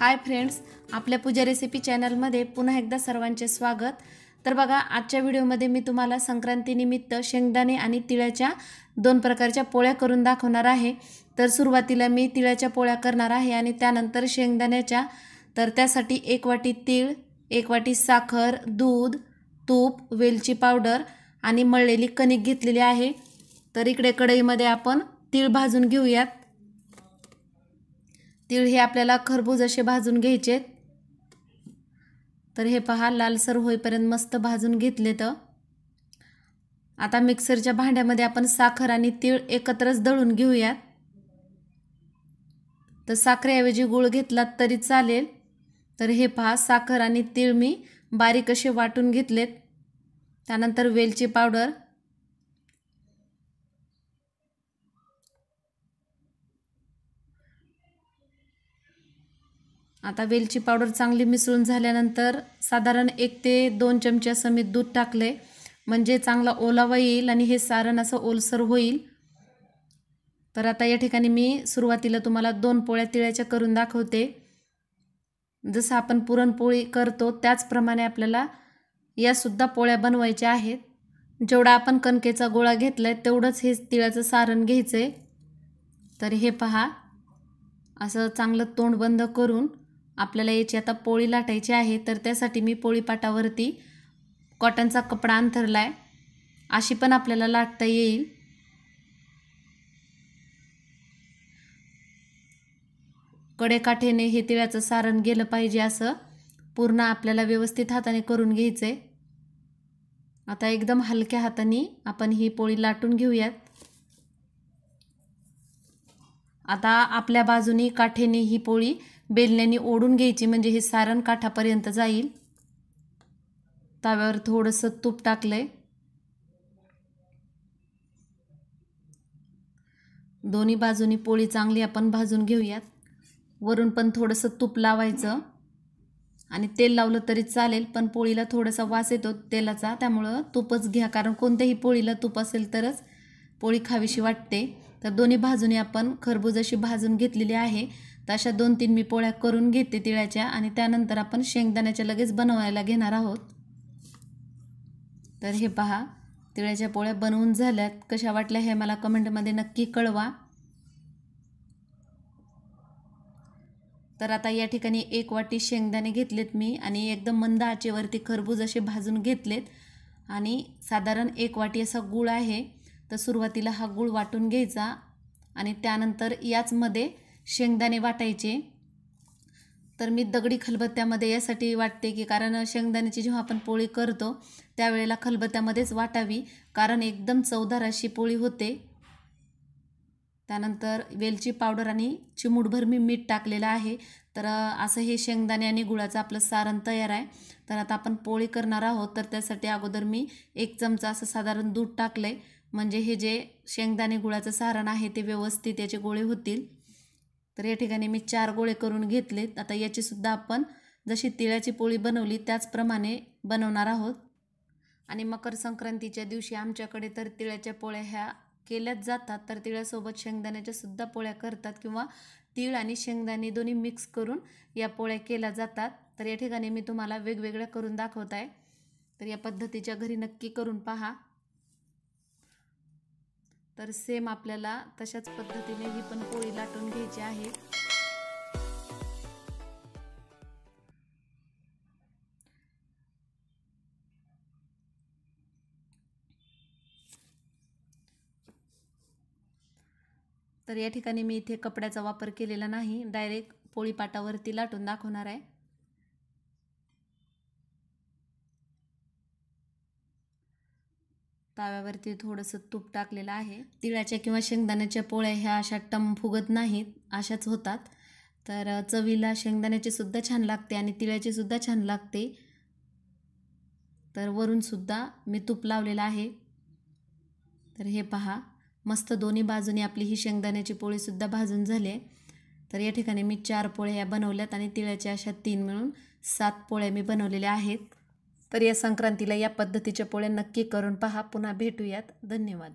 hi friends आपल्या पूजा recipe चॅनलमध्ये पुन्हा एकदा सर्वांचे स्वागत तर बघा आजच्या व्हिडिओमध्ये मी तुम्हाला संक्रांतीनिमित्त शेंगदाणे आणि तिळाच्या दोन प्रकारच्या पोळ्या करून दाखवणार आहे तर सुरुवातीला मी तिळाच्या पोळ्या करणार आहे आणि त्यानंतर शेंगदाण्याच्या तर त्यासाठी एक वाटी तीळ एक वाटी साखर दूध तूप वेलची पावडर आणि मळलेली कणिक घेतलेली आहे तर इकडे कढईमध्ये आपण तीळ भाजून घेऊयात तीळ हे आपल्याला खरबूज असे भाजून घ्यायचेत तर हे पहा लालसर होईपर्यंत मस्त भाजून घेतले तर आता मिक्सरच्या भांड्यामध्ये आपण साखर आणि तीळ एकत्रच दळून घेऊयात तर साखरेऐवजी गूळ घेतलात तरी चालेल तर हे पहा साखर आणि तीळ मी बारीक असे वाटून घेतलेत त्यानंतर वेलची पावडर आता वेलची पावडर चांगली मिसळून झाल्यानंतर साधारण एक ते दोन चमचे असं मी दूध टाकले म्हणजे चांगला ओलावा येईल आणि हे सारण असं ओलसर होईल तर आता या ठिकाणी मी सुरुवातीला तुम्हाला दोन पोळ्या तिळ्याच्या करून दाखवते जसं आपण पुरणपोळी करतो त्याचप्रमाणे आपल्याला यासुद्धा पोळ्या बनवायच्या आहेत जेवढा आपण कणकेचा गोळा घेतला आहे तेवढंच हे तिळाचं सारण घ्यायचं आहे तर हे पहा असं चांगलं तोंड बंद करून आपल्याला याची आता पोळी लाटायची आहे तर त्यासाठी मी पोळीपाटावरती कॉटनचा कपडा अंथरला आहे अशी पण आपल्याला लाटता येईल कडेकाठीने हे तिळ्याचं सारण गेलं पाहिजे असं पूर्ण आपल्याला व्यवस्थित हाताने करून घ्यायचं आता एकदम हलक्या हाताने आपण ही पोळी लाटून घेऊयात आता आपल्या बाजूनी काठेने ही पोळी बेलण्याने ओढून घ्यायची म्हणजे हे सारण काठापर्यंत जाईल ताव्यावर थोडंसं तूप टाकलंय दोन्ही बाजूनी पोळी चांगली आपण भाजून घेऊयात वरून पण थोडंसं तूप लावायचं आणि तेल लावलं तरी चालेल पण पोळीला थोडासा वास येतो तेलाचा त्यामुळं तूपच घ्या कारण कोणत्याही पोळीला तूप असेल तरच पोळी खावीशी वाटते तर दोन्ही बाजूने आपण खरबूज अशी भाजून घेतलेली आहे तर अशा दोन तीन मी पोळ्या करून घेते तिळ्याच्या आणि त्यानंतर आपण शेंगदाण्याच्या लगेच बनवायला घेणार आहोत तर हे पहा तिळ्याच्या पोळ्या बनवून झाल्यात कशा वाटल्या हे मला कमेंटमध्ये नक्की कळवा तर आता या ठिकाणी एक वाटी शेंगदाणे घेतलेत मी आणि एकदम मंद आचेवरती खरबूज असे भाजून घेतलेत आणि साधारण एक वाटी असा गूळ आहे तर सुरुवातीला हा गूळ वाटून घ्यायचा आणि त्यानंतर याचमध्ये शेंगदाणे वाटायचे तर मी दगडी खलबत्त्यामध्ये यासाठी वाटते की कारण शेंगदाण्याची जेव्हा आपण पोळी करतो त्यावेळेला खलबत्त्यामध्येच वाटावी कारण एकदम चवदार अशी पोळी होते त्यानंतर वेलची पावडर आणि चिमूटभर मी मीठ टाकलेलं आहे तर असं हे शेंगदाणे आणि गुळाचं आपलं सारण तयार आहे तर आता आपण पोळी करणार आहोत तर त्यासाठी अगोदर मी एक चमचा असं साधारण दूध टाकलं आहे म्हणजे हे जे शेंगदाणे गुळाचं सारण आहे ते व्यवस्थित याचे गोळे होतील तर या ठिकाणी मी चार गोळे करून घेतलेत आता याचीसुद्धा आपण जशी तिळाची पोळी बनवली त्याचप्रमाणे बनवणार आहोत आणि मकर संक्रांतीच्या दिवशी आमच्याकडे तर तिळाच्या पोळ्या ह्या केल्याच जातात तर तिळासोबत शेंगदाण्याच्या सुद्धा पोळ्या करतात किंवा तीळ आणि शेंगदाणे दोन्ही मिक्स करून या पोळ्या केल्या जातात तर या ठिकाणी मी तुम्हाला वेगवेगळ्या करून दाखवत आहे तर या पद्धतीच्या घरी नक्की करून पहा तर सेम आपल्याला तशाच पद्धतीने ही पण पोळी लाटून घ्यायची आहे तर या ठिकाणी मी इथे कपड्याचा वापर केलेला नाही डायरेक्ट पोळीपाटावरती लाटून दाखवणार आहे तव्यावरती थोडंसं तूप टाकलेलं आहे तिळाच्या किंवा शेंगदाण्याच्या पोळ्या ह्या अशा टम फुगत नाहीत अशाच होतात तर चवीला शेंगदाण्याचे सुद्धा छान लागते आणि तिळाची सुद्धा छान लागते तर वरून सुद्धा मी तूप लावलेलं आहे तर हे पहा मस्त दोन्ही बाजूनी आपली ही शेंगदाण्याची पोळीसुद्धा भाजून झाली तर या ठिकाणी मी चार पोळ्या बनवल्यात आणि तिळाच्या अशा तीन मिळून सात पोळ्या मी बनवलेल्या आहेत तर या संक्रांतीला या पद्धतीच्या पोळ्या नक्की करून पहा पुन्हा भेटूयात धन्यवाद